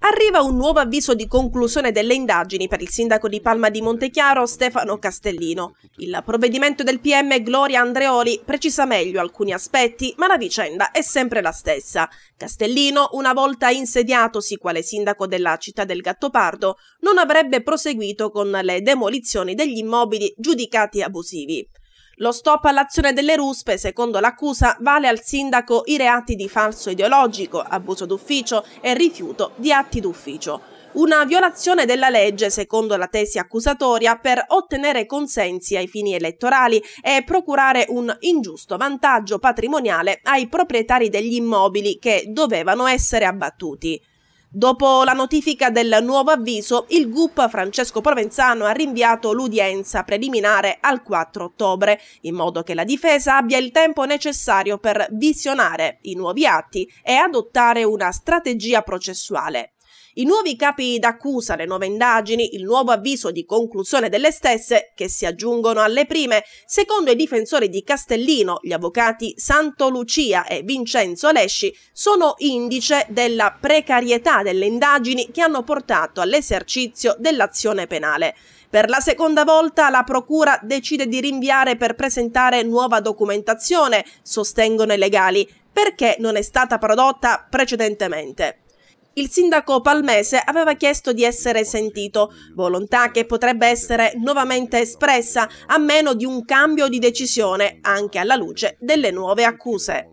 Arriva un nuovo avviso di conclusione delle indagini per il sindaco di Palma di Montechiaro Stefano Castellino. Il provvedimento del PM Gloria Andreoli precisa meglio alcuni aspetti, ma la vicenda è sempre la stessa. Castellino, una volta insediatosi quale sindaco della città del Gattopardo, non avrebbe proseguito con le demolizioni degli immobili giudicati abusivi. Lo stop all'azione delle ruspe, secondo l'accusa, vale al sindaco i reati di falso ideologico, abuso d'ufficio e rifiuto di atti d'ufficio. Una violazione della legge, secondo la tesi accusatoria, per ottenere consensi ai fini elettorali e procurare un ingiusto vantaggio patrimoniale ai proprietari degli immobili che dovevano essere abbattuti. Dopo la notifica del nuovo avviso, il GUP Francesco Provenzano ha rinviato l'udienza preliminare al 4 ottobre, in modo che la difesa abbia il tempo necessario per visionare i nuovi atti e adottare una strategia processuale. I nuovi capi d'accusa, le nuove indagini, il nuovo avviso di conclusione delle stesse, che si aggiungono alle prime, secondo i difensori di Castellino, gli avvocati Santo Lucia e Vincenzo Lesci, sono indice della precarietà delle indagini che hanno portato all'esercizio dell'azione penale. Per la seconda volta la Procura decide di rinviare per presentare nuova documentazione, sostengono i legali, perché non è stata prodotta precedentemente. Il sindaco palmese aveva chiesto di essere sentito, volontà che potrebbe essere nuovamente espressa a meno di un cambio di decisione, anche alla luce delle nuove accuse.